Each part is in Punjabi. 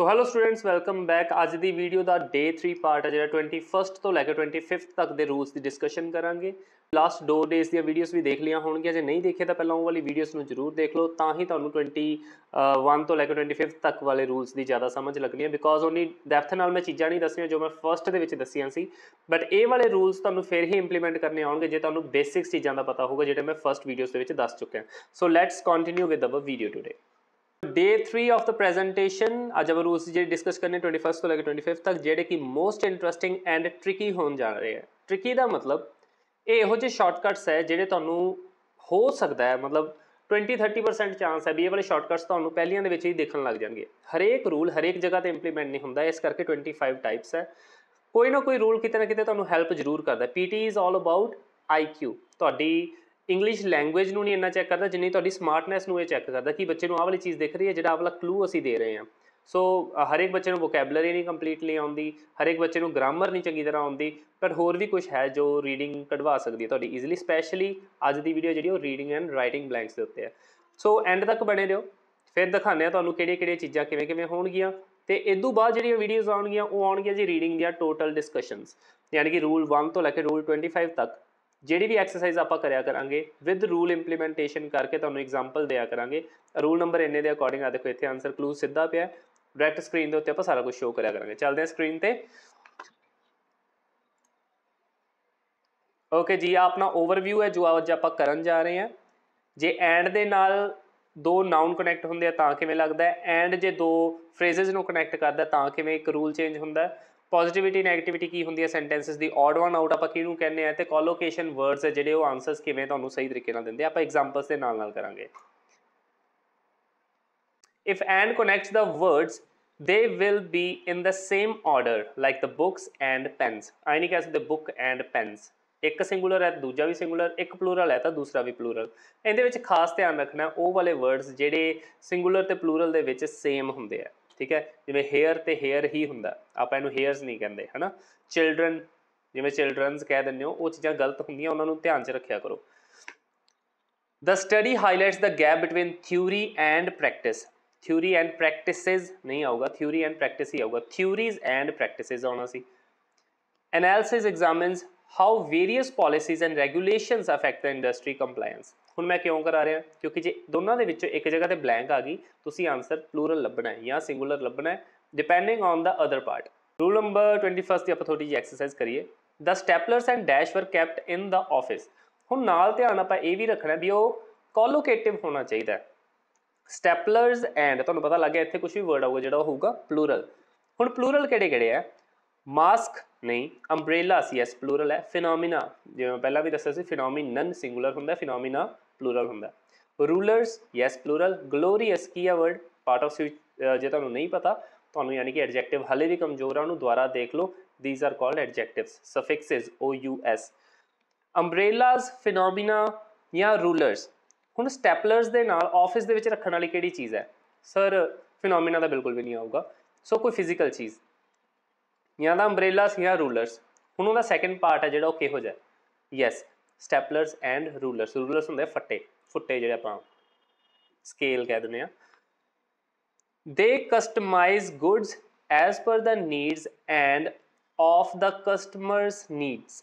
ਸੋ ਹੈਲੋ ਸਟੂਡੈਂਟਸ ਵੈਲਕਮ ਬੈਕ ਅੱਜ ਦੀ ਵੀਡੀਓ ਦਾ ਡੇ 3 ਪਾਰਟ ਹੈ ਜਿਹੜਾ 21st ਤੋਂ ਲੈ ਕੇ 25th ਤੱਕ ਦੇ ਰੂਲਸ ਦੀ ਡਿਸਕਸ਼ਨ ਕਰਾਂਗੇ ਲਾਸਟ 2 ਡੇਸ ਦੀਆਂ ਵੀਡੀਓਜ਼ ਵੀ ਦੇਖ ਲੀਆਂ ਹੋਣਗੀਆਂ ਜੇ ਨਹੀਂ ਦੇਖੇ ਤਾਂ ਪਹਿਲਾਂ ਉਹ ਵਾਲੀ ਵੀਡੀਓਜ਼ ਨੂੰ ਜ਼ਰੂਰ ਦੇਖ ਲਓ ਤਾਂ ਹੀ ਤੁਹਾਨੂੰ 21 ਤੋਂ ਲੈ ਕੇ 25th ਤੱਕ ਵਾਲੇ ਰੂਲਸ ਦੀ ਜ਼ਿਆਦਾ ਸਮਝ ਲੱਗਣੀ ਹੈ ਬਿਕੋਜ਼ ਓਨਲੀ ਡੈਪਥ ਨਾਲ ਮੈਂ ਚੀਜ਼ਾਂ ਨਹੀਂ ਦੱਸੀਆਂ ਜੋ ਮੈਂ ਫਰਸਟ ਦੇ ਵਿੱਚ ਦੱਸੀਆਂ ਸੀ ਬਟ ਇਹ ਵਾਲੇ ਰੂਲਸ ਤੁਹਾਨੂੰ ਫਿਰ ਹੀ ਇੰਪਲੀਮੈਂਟ ਕਰਨੇ ਆਉਣਗੇ ਜੇ ਤੁਹਾਨੂੰ ਬੇਸਿਕਸ ਚੀਜ਼ਾਂ ਦਾ ਪਤਾ ਹੋਊਗਾ ਜਿਹੜੇ ਮੈਂ ਫਰਸਟ ਵੀਡੀਓਜ਼ ਦੇ ਵਿੱਚ ਦੱਸ ਚੁੱਕਿਆ so let's continue with our video today day 3 of the presentation ਅੱਜ ਅਬਰ ਉਸ जो ਡਿਸਕਸ ਕਰਨੇ ट्वेंटी ਤੋਂ ਲੈ ਕੇ ट्वेंटी ਤੱਕ ਜਿਹੜੇ ਕਿ ਮੋਸਟ ਇੰਟਰਸਟਿੰਗ ਐਂਡ ਟ੍ਰਿਕੀ ਹੋਣ ਜਾ ਰਹੇ ਹੈ ਟ੍ਰਿਕੀ ਦਾ ਮਤਲਬ ਇਹ ਇਹੋ ਜਿਹੇ ਸ਼ਾਰਟਕਟਸ ਹੈ ਜਿਹੜੇ ਤੁਹਾਨੂੰ ਹੋ ਸਕਦਾ ਹੈ ਮਤਲਬ 20 30% ਚਾਂਸ ਹੈ ਵੀ ਇਹ ਵਾਲੇ ਸ਼ਾਰਟਕਟਸ ਤੁਹਾਨੂੰ ਪਹਿਲੀਆਂ ਦੇ ਵਿੱਚ ਹੀ ਦੇਖਣ ਲੱਗ ਜਾਣਗੇ ਹਰੇਕ ਰੂਲ ਹਰੇਕ ਜਗ੍ਹਾ ਤੇ ਇੰਪਲੀਮੈਂਟ ਨਹੀਂ ਹੁੰਦਾ ਇਸ ਕਰਕੇ 25 ਟਾਈਪਸ ਹੈ ਕੋਈ ਨਾ ਕੋਈ ਰੂਲ ਕਿਤੇ ਨਾ ਕਿਤੇ ਤੁਹਾਨੂੰ ਹੈਲਪ ਜ਼ਰੂਰ ਕਰਦਾ PT is all about IQ ਤੁਹਾਡੀ ਇੰਗਲਿਸ਼ ਲੈਂਗੁਏਜ ਨੂੰ ਨਹੀਂ ਇੰਨਾ ਚੈੱਕ ਕਰਦਾ ਜਿੰਨੀ ਤੁਹਾਡੀ ਸਮਾਰਟਨੈਸ ਨੂੰ ਇਹ ਚੈੱਕ ਕਰਦਾ ਕਿ ਬੱਚੇ ਨੂੰ ਆਹ ਵਾਲੀ ਚੀਜ਼ ਦਿਖ ਰਹੀ ਹੈ ਜਿਹੜਾ ਆਹ ਵਾਲਾ ਕਲੂ ਅਸੀਂ ਦੇ ਰਹੇ ਹਾਂ ਸੋ ਹਰ ਇੱਕ ਬੱਚੇ ਨੂੰ ਵੋਕੈਬਲਰੀ ਨਹੀਂ ਕੰਪਲੀਟਲੀ ਆਉਂਦੀ ਹਰ ਇੱਕ ਬੱਚੇ ਨੂੰ ਗ੍ਰਾਮਰ ਨਹੀਂ ਚੰਗੀ ਤਰ੍ਹਾਂ ਆਉਂਦੀ ਪਰ ਹੋਰ ਵੀ ਕੁਝ ਹੈ ਜੋ ਰੀਡਿੰਗ ਕਢਵਾ ਸਕਦੀ ਹੈ ਤੁਹਾਡੀ ਈਜ਼ੀਲੀ ਸਪੈਸ਼ਲੀ ਅੱਜ ਦੀ ਵੀਡੀਓ ਜਿਹੜੀ ਉਹ ਰੀਡਿੰਗ ਐਂਡ ਰਾਈਟਿੰਗ ਬਲੈਂਕਸ ਦੇ ਉੱਤੇ ਹੈ ਸੋ ਐਂਡ ਤੱਕ ਬਣੇ ਰਹੋ ਫਿਰ ਦਿਖਾਉਂਦੇ ਆ ਤੁਹਾਨੂੰ ਕਿਹੜੀਆਂ-ਕਿਹੜੀਆਂ ਚੀਜ਼ਾਂ ਕਿਵੇਂ-ਕਿਵੇਂ ਹੋਣਗੀਆਂ ਤੇ ਇਦੋਂ ਬਾਅਦ ਜਿਹੜੀਆਂ ਵੀਡੀਓਜ਼ ਆਉਣਗੀਆਂ ਉਹ ਆਉਣਗੀਆਂ ਜੀ ਰੀਡਿੰਗ ਦੀਆਂ ਟੋਟਲ ਡਿਸਕਸ਼ਨਸ ਯਾਨੀ ਕਿ ਰੂਲ 1 ਤੋਂ ਲੈ ਕੇ ਰੂਲ 25 ਤੱਕ ਜਿਹੜੀ ਵੀ ਐਕਸਰਸਾਈਜ਼ ਆਪਾਂ ਕਰਿਆ ਕਰਾਂਗੇ ਵਿਦ ਰੂਲ ਇੰਪਲੀਮੈਂਟੇਸ਼ਨ ਕਰਕੇ ਤੁਹਾਨੂੰ ਐਗਜ਼ਾਮਪਲ ਦਿਆ ਕਰਾਂਗੇ ਰੂਲ ਨੰਬਰ ਇੰਨੇ ਦੇ ਅਕੋਰਡਿੰਗ ਆ ਦੇਖੋ ਇੱਥੇ ਆਨਸਰ ਕਲੂ ਸਿੱਧਾ ਪਿਆ ਡਾਇਰੈਕਟ ਸਕਰੀਨ ਦੇ ਉੱਤੇ ਆਪਾਂ ਸਾਰਾ ਕੁਝ ਸ਼ੋਅ ਕਰਿਆ ਕਰਾਂਗੇ ਚੱਲਦੇ ਹਾਂ ਸਕਰੀਨ ਤੇ ਓਕੇ ਜੀ ਆ ਆਪਣਾ ਓਵਰਵਿਊ ਹੈ ਜੋ ਅੱਜ ਆਪਾਂ ਕਰਨ ਜਾ ਰਹੇ ਹਾਂ ਜੇ ਐਂਡ ਦੇ ਨਾਲ ਦੋ ਨਾਉਨ ਕਨੈਕਟ ਹੁੰਦੇ ਆ ਤਾਂ ਕਿਵੇਂ ਲੱਗਦਾ ਐਂਡ ਜੇ ਦੋ ਫਰੇਜ਼ਸ ਨੂੰ ਕਨੈਕਟ ਕਰਦਾ ਤਾਂ ਕਿਵੇਂ ਇੱਕ ਰੂਲ ਚੇਂਜ ਹੁੰਦਾ ਪੋਜ਼ਿਟਿਵਿਟੀ 네ਗੇਟਿਵਿਟੀ ਕੀ ਹੁੰਦੀ ਹੈ ਸੈਂਟੈਂਸਸ ਦੀ ਆਡ ਵਨ ਆਊਟ ਆਪਾਂ ਕਿਹਨੂੰ ਕਹਿੰਦੇ ਆ ਤੇ ਕੋਲੋਕੇਸ਼ਨ ਵਰਡਸ ਹੈ ਜਿਹੜੇ ਉਹ ਆਨਸਰਸ ਕਿਵੇਂ ਤੁਹਾਨੂੰ ਸਹੀ ਤਰੀਕੇ ਨਾਲ ਦਿੰਦੇ ਆਪਾਂ ਐਗਜ਼ਾਮਪਲਸ ਦੇ ਨਾਲ ਨਾਲ ਕਰਾਂਗੇ if and connects the words they will be in the same order like the books and pens ਆਈ ਨਹੀਂ ਕਹਿ ਸਕਦੇ ਬੁੱਕ ਐਂਡ ਪੈਨਸ ਇੱਕ ਸਿੰਗੂਲਰ ਹੈ ਦੂਜਾ ਵੀ ਸਿੰਗੂਲਰ ਇੱਕ ਪਲੂਰਲ ਹੈ ਤਾਂ ਦੂਸਰਾ ਵੀ ਪਲੂਰਲ ਇਹਦੇ ਵਿੱਚ ਖਾਸ ਧਿਆਨ ਰੱਖਣਾ ਉਹ ਵਾਲੇ ਵਰਡਸ ਜਿਹੜੇ ਸਿੰਗੂਲਰ ਤੇ ਪਲੂਰਲ ਦੇ ਵਿੱਚ ਸੇਮ ਹੁੰਦੇ ਆ ਠੀਕ ਹੈ ਜਿਵੇਂ ਹੇਅਰ ਤੇ ਹੇਅਰ ਹੀ ਹੁੰਦਾ ਆਪਾਂ ਇਹਨੂੰ ਹੇਅਰਸ ਨਹੀਂ ਕਹਿੰਦੇ ਹਨਾ ਚਿਲड्रन ਜਿਵੇਂ ਚਿਲड्रनਸ ਕਹਿ ਦਿੰਦੇ ਹੋ ਉਹ ਚੀਜ਼ਾਂ ਗਲਤ ਹੁੰਦੀਆਂ ਉਹਨਾਂ ਨੂੰ ਧਿਆਨ 'ਚ ਰੱਖਿਆ ਕਰੋ the study highlights the gap between theory and practice theory and practices ਨਹੀਂ ਆਊਗਾ ਥਿਊਰੀ ਐਂਡ ਪ੍ਰੈਕਟਿਸ ਹੀ ਆਊਗਾ ਥਿਊਰੀਜ਼ ਐਂਡ ਪ੍ਰੈਕਟਿਸਸ ਆਉਣਾ ਸੀ analysis examines how various policies and regulations affect the industry compliance ਹੁਣ ਮੈਂ ਕਿਉਂ ਕਰਾ ਰਿਹਾ ਕਿਉਂਕਿ ਜੇ ਦੋਨਾਂ ਦੇ ਵਿੱਚੋਂ ਇੱਕ ਜਗ੍ਹਾ ਤੇ ਬਲੈਂਕ ਆ ਗਈ ਤੁਸੀਂ ਆਨਸਰ ਪਲੂਰਲ ਲੱਭਣਾ ਹੈ ਜਾਂ ਸਿੰਗੂਲਰ ਲੱਭਣਾ ਹੈ depending on the other part rule number 21 ਦੀ ਆਪਾਂ ਥੋੜੀ ਜਿਹੀ ਐਕਸਰਸਾਈਜ਼ ਕਰੀਏ the staplers and dash were kept in the office ਹੁਣ ਨਾਲ ਧਿਆਨ ਆਪਾਂ ਇਹ ਵੀ ਰੱਖਣਾ ਵੀ ਉਹ ਕੋਲੋਕੇਟਿਵ ਹੋਣਾ ਚਾਹੀਦਾ ਹੈ ਸਟੈਪਲਰਸ ਐਂਡ ਤੁਹਾਨੂੰ ਪਤਾ ਲੱਗਿਆ ਇੱਥੇ ਕੁਝ ਵੀ ਵਰਡ ਆਊਗਾ ਜਿਹੜਾ ਉਹ ਹੋਊਗਾ ਪਲੂਰਲ ਹੁਣ ਪਲੂਰਲ ਕਿਹੜੇ ਕਿਹੜੇ ਆ ਮਾਸਕ ਨਹੀਂ ਅੰਬ੍ਰੇਲਾ ਸੀ ਐਸ ਪਲੂਰਲ ਹੈ ਫਿਨੋਮੀਨਾ ਜਿਵੇਂ ਪਹਿਲਾਂ ਵੀ ਦੱਸਿਆ ਸੀ ਫੀਨੋਮੀਨਨ ਸਿੰਗੂਲਰ ਹੁੰਦਾ ਫੀਨੋਮੀਨਾ ਪਲੂਰਲ ਹੁੰਦਾ ਰੂਲਰਸ ਯੈਸ ਪਲੂਰਲ ਗਲੋਰੀਅਸ ਕੀ ਆ ਵਰਡ ਪਾਰਟ ਆਫ ਜੇ ਤੁਹਾਨੂੰ ਨਹੀਂ ਪਤਾ ਤੁਹਾਨੂੰ ਯਾਨੀ ਕਿ ਐਡਜੈਕਟਿਵ ਹਲੇ ਵੀ ਕਮਜ਼ੋਰ ਆ ਉਹਨੂੰ ਦੁਬਾਰਾ ਦੇਖ ਲਓ these are called adjectives suffixes O U S umbrellas phenomena ਜਾਂ ਰੂਲਰਸ ਹੁਣ ਸਟੈਪਲਰਸ ਦੇ ਨਾਲ ਆਫਿਸ ਦੇ ਵਿੱਚ ਰੱਖਣ ਵਾਲੀ ਕਿਹੜੀ ਚੀਜ਼ ਹੈ ਸਰ ਫੀਨੋਮੀਨਾ ਦਾ ਬਿਲਕੁਲ ਵੀ ਨਹੀਂ ਆਊਗਾ ਸੋ ਕੋਈ ਫਿਜ਼ੀਕਲ ਚੀਜ਼ ਜਾਂ ਦਾ ਅੰਬ੍ਰੇਲਾਸ ਜਾਂ ਰੂਲਰਸ ਹੁਣ ਉਹਦਾ ਸੈਕੰਡ ਪਾਰਟ ਹੈ ਜਿਹੜਾ ਉਹ ਕਿਹੋ ਜਿਹਾ yes staplers and rulers rulers ਹੁੰਦੇ ਫੱਟੇ ਫੁੱਟੇ ਜਿਹੜੇ ਆਪਾਂ ਸਕੇਲ ਕਹਿ ਦਿੰਦੇ ਆ ਦੇ customise goods as per the needs and of the customers needs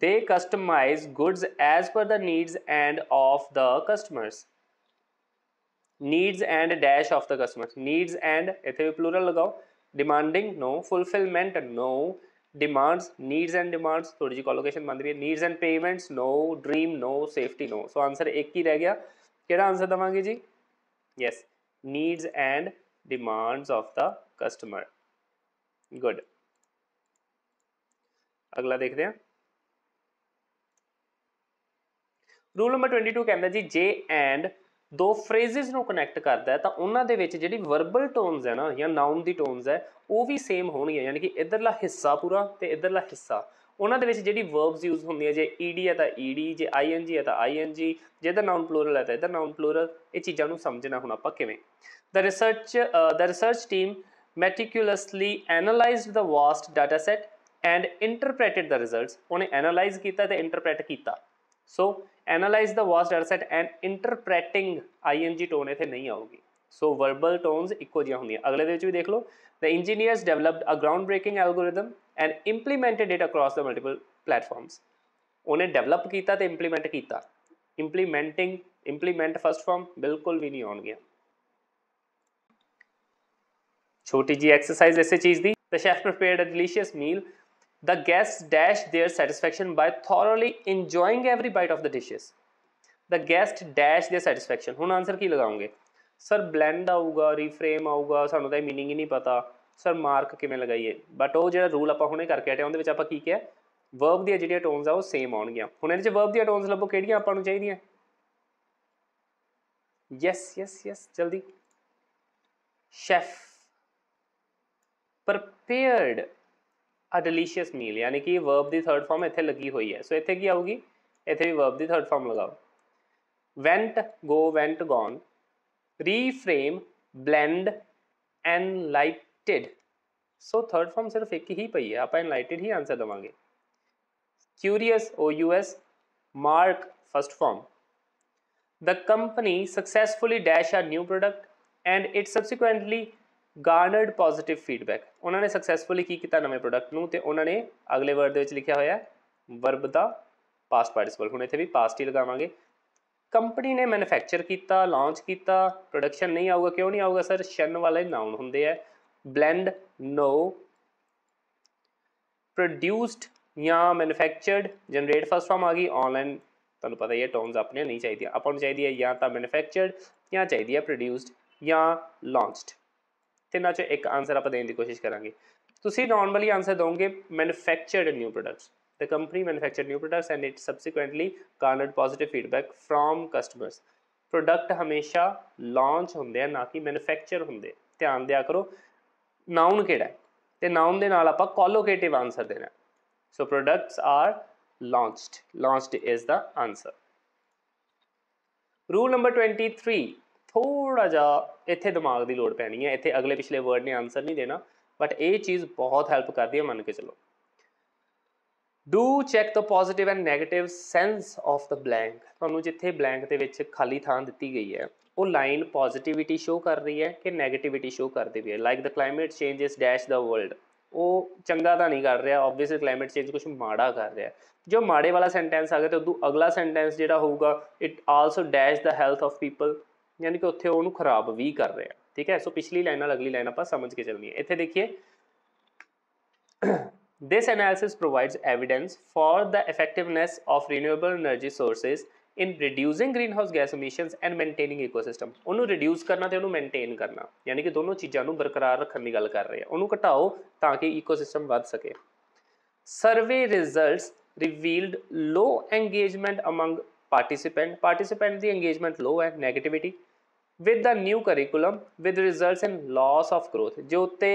they customize goods as per the needs and of the customers needs and dash of the customers needs and इथे भी plural लगाओ demanding no fulfillment no demands needs and demands थोड़ी जी कॉलोकेशन बन रही है needs and payments no dream no safety no so answer एक ही रह गया कि आंसर देवे जी yes needs and demands of the customer good अगला देखते हैं रूल नंबर ट्वेंटी टू कहता जी जे एंड ਦੋ ਫਰੇਜ਼ਸ ਨੂੰ ਕਨੈਕਟ ਕਰਦਾ ਹੈ ਤਾਂ ਉਹਨਾਂ ਦੇ ਵਿੱਚ ਜਿਹੜੀ ਵਰਬਲ ਟੋਨਸ ਹੈ ਨਾ ਜਾਂ ਨਾਉਨ ਦੀ ਟੋਨਸ ਹੈ ਉਹ ਵੀ ਸੇਮ ਹੋਣਗੀਆਂ ਯਾਨੀ ਕਿ ਇਧਰਲਾ ਹਿੱਸਾ ਪੂਰਾ ਤੇ ਇਧਰਲਾ ਹਿੱਸਾ ਉਹਨਾਂ ਦੇ ਵਿੱਚ ਜਿਹੜੀ ਵਰਬਸ ਯੂਜ਼ ਹੁੰਦੀਆਂ ਜੇ ਈਡੀ ਹੈ ਤਾਂ ਈਡੀ ਜੇ ਆਈਐਨਜੀ ਹੈ ਤਾਂ ਆਈਐਨਜੀ ਜੇ ਦਾ ਨਾਉਨ ਪਲੂਰਲ ਹੈ ਤਾਂ ਇਧਰ ਨਾਉਨ ਪਲੂਰਲ ਇਹ ਚੀਜ਼ਾਂ ਨੂੰ ਸਮਝਣਾ ਹੁਣ ਆਪਾਂ ਕਿਵੇਂ the research the research team meticulously analysed the vast data set and interpreted the results ਉਹਨੇ ਐਨਾਲਾਈਜ਼ ਕੀਤਾ ਤੇ ਇੰਟਰਪ੍ਰੀਟ ਕੀਤਾ ਸੋ एनालाइज द वॉस्ट एरसेट and interpreting I N G tone इतने नहीं आऊगी सो वर्बल टोनस इको जी होंगे अगले दिन भी देख लो the engineers developed a ground breaking algorithm and implemented it across the multiple platforms उन्हें डेवलप किया तो इंप्लीमेंट किया इंप्लीमेंटिंग इंप्लीमेंट फर्स्ट फॉर्म बिल्कुल भी नहीं आन गया छोटी जी एक्सरसाइज ऐसे चीज़ दी the chef prepare a delicious meal The guests dashed their satisfaction by thoroughly enjoying every bite of the dishes. The guest dashed their satisfaction. ਹੁਣ ਆਨਸਰ ਕੀ ਲਗਾਉਂਗੇ ਸਰ ਬਲੈਂਡ ਆਊਗਾ ਰੀਫਰੇਮ ਆਊਗਾ ਸਾਨੂੰ ਤਾਂ ਇਹ ਮੀਨਿੰਗ ਹੀ ਨਹੀਂ ਪਤਾ ਸਰ ਮਾਰਕ ਕਿਵੇਂ ਲਗਾਈਏ ਬਟ ਉਹ ਜਿਹੜਾ ਰੂਲ ਆਪਾਂ ਹੁਣੇ ਕਰਕੇ ਹਟਿਆ ਉਹਦੇ ਵਿੱਚ ਆਪਾਂ ਕੀ ਕਿਹਾ ਵਰਬ ਦੀਆਂ ਜਿਹੜੀਆਂ ਟੋਨਸ ਆ ਉਹ ਸੇਮ ਆਉਣਗੀਆਂ ਹੁਣ ਇਹਦੇ ਵਿੱਚ ਵਰਬ ਦੀਆਂ ਟੋਨਸ ਲੱਭੋ ਕਿਹੜੀਆਂ ਆਪਾਂ ਨੂੰ ਚਾਹੀਦੀਆਂ ਯੈਸ ਯੈਸ ਯੈਸ ਜਲਦੀ chef prepared a delicious meal यानी कि वर्ब दी थर्ड फॉर्म इतने लगी हुई है सो इतने की आऊगी इतने भी वर्ब दी थर्ड फॉर्म लगाओ went go went gone reframe blend enlightened so third form सिर्फ एक ही पई है आप एनलाइटेड ही आंसर देवे curious O U S mark first form the company successfully dash our new product and it subsequently garnered positive feedback ਉਹਨਾਂ ਨੇ ਸਕਸੈਸਫੁਲੀ ਕੀ ਕੀਤਾ ਨਵੇਂ ਪ੍ਰੋਡਕਟ ਨੂੰ ਤੇ ਉਹਨਾਂ ਨੇ ਅਗਲੇ ਵਰਡ ਦੇ ਵਿੱਚ ਲਿਖਿਆ ਹੋਇਆ ਵਰਬ ਦਾ ਪਾਸਟ ਪਾਰਟਿਸਿਪਲ ਹੁਣ ਇੱਥੇ ਵੀ ਪਾਸਟ ਹੀ ਲਗਾਵਾਂਗੇ ਕੰਪਨੀ ਨੇ ਮੈਨੂਫੈਕਚਰ ਕੀਤਾ ਲਾਂਚ ਕੀਤਾ ਪ੍ਰੋਡਕਸ਼ਨ ਨਹੀਂ ਆਊਗਾ ਕਿਉਂ ਨਹੀਂ ਆਊਗਾ ਸਰ ਸ਼ਨ ਵਾਲੇ ਨਾਉਨ ਹੁੰਦੇ ਆ ਬਲੈਂਡ ਨੋ ਪ੍ਰੋਡਿਊਸਡ ਜਾਂ ਮੈਨੂਫੈਕਚਰਡ ਜਨਰੇਟ ਫਸਟ ਫਾਰਮ ਆ ਗਈ ਆਨਲਾਈਨ ਤੁਹਾਨੂੰ ਪਤਾ ਹੀ ਹੈ ਟੋਨਸ ਆਪਣੇ ਨਹੀਂ ਚਾਹੀਦੀ ਆਪਾਂ ਨੂੰ ਚਾਹੀਦੀ ਹੈ ਜਾਂ ਤਾਂ ਮੈਨੂਫੈਕਚਰਡ ਜਾਂ ਚਾਹੀਦੀ ਹੈ ਪ੍ਰੋਡਿਊਸਡ ਜਾਂ ਲਾਂਚਡ ਤਿੰਨਾਂ ਚੋਂ ਇੱਕ ਆਨਸਰ ਆਪਾਂ ਦੇਣ ਦੀ ਕੋਸ਼ਿਸ਼ ਕਰਾਂਗੇ ਤੁਸੀਂ ਨਾਰਮਲੀ ਆਨਸਰ ਦੋਗੇ manufactured new products the company manufactured new products and it subsequently garnered positive feedback firm customers product ਹਮੇਸ਼ਾ ਲਾਂਚ ਹੁੰਦੇ ਆ ਨਾ ਕਿ ਮੈਨੂਫੈਕਚਰ ਹੁੰਦੇ ਧਿਆਨ ਦਿਆ ਕਰੋ ਨਾਉਨ ਕਿਹੜਾ ਤੇ ਨਾਉਨ ਦੇ ਨਾਲ ਆਪਾਂ ਕੋਲੋਕੇਟਿਵ ਆਨਸਰ ਦੇਣਾ so products are launched launched is the answer rule number 23 ਥੋੜਾ ਜਿਹਾ ਇੱਥੇ ਦਿਮਾਗ ਦੀ ਲੋੜ ਪੈਣੀ ਹੈ ਇੱਥੇ ਅਗਲੇ ਪਿਛਲੇ ਵਰਡ ਨੇ ਆਨਸਰ ਨਹੀਂ ਦੇਣਾ ਬਟ ਇਹ ਚੀਜ਼ ਬਹੁਤ ਹੈਲਪ ਕਰਦੀ ਹੈ ਮੰਨ ਕੇ ਚਲੋ do check the positive and negative sense of the blank ਤੁਹਾਨੂੰ ਜਿੱਥੇ ਬਲੈਂਕ ਦੇ ਵਿੱਚ ਖਾਲੀ ਥਾਂ ਦਿੱਤੀ ਗਈ ਹੈ ਉਹ ਲਾਈਨ ਪੋਜ਼ਿਟਿਵਿਟੀ ਸ਼ੋ ਕਰ ਰਹੀ ਹੈ ਕਿ 네ਗੇਟਿਵਿਟੀ ਸ਼ੋ ਕਰਦੀ ਵੀ ਹੈ like the climate change is dash the world ਉਹ ਚੰਗਾ ਤਾਂ ਨਹੀਂ ਕਰ ਰਿਹਾ ਆਬਵੀਅਸਲੀ ਕਲਾਈਮੇਟ ਚੇਂਜ ਕੁਝ ਮਾੜਾ ਕਰ ਰਿਹਾ ਜੋ ਮਾੜੇ ਵਾਲਾ ਸੈਂਟੈਂਸ ਆ ਗਿਆ ਤੇ ਉਦੋਂ ਅਗਲਾ ਸੈਂਟੈਂਸ ਜਿਹੜਾ ਹੋਊਗਾ it also dash the health of people ਯਾਨੀ ਕਿ ਉੱਥੇ ਉਹਨੂੰ ਖਰਾਬ ਵੀ ਕਰ ਰਿਹਾ ਠੀਕ ਹੈ ਸੋ ਪਿਛਲੀ ਲਾਈਨ ਨਾਲ ਅਗਲੀ ਲਾਈਨ ਆਪਾਂ ਸਮਝ ਕੇ ਚੱਲਣੀ ਹੈ ਇੱਥੇ ਦੇਖੀਏ this analysis provides evidence for the effectiveness of renewable energy sources in reducing greenhouse gas emissions and maintaining ecosystem ਉਹਨੂੰ ਰਿਡਿਊਸ ਕਰਨਾ ਤੇ ਉਹਨੂੰ ਮੇਨਟੇਨ ਕਰਨਾ ਯਾਨੀ ਕਿ ਦੋਨੋਂ ਚੀਜ਼ਾਂ ਨੂੰ ਬਰਕਰਾਰ ਰੱਖਣ ਦੀ ਗੱਲ ਕਰ ਰਹੇ ਆ ਉਹਨੂੰ ਘਟਾਓ ਤਾਂ ਕਿ ਈਕੋਸਿਸਟਮ ਵੱਧ ਸਕੇ survey results revealed low engagement among participant participant ਦੀ ਐਂਗੇਜਮੈਂਟ ਲੋ ਹੈ negativity with the new curriculum with results in loss of growth ਜੋ ਉੱਤੇ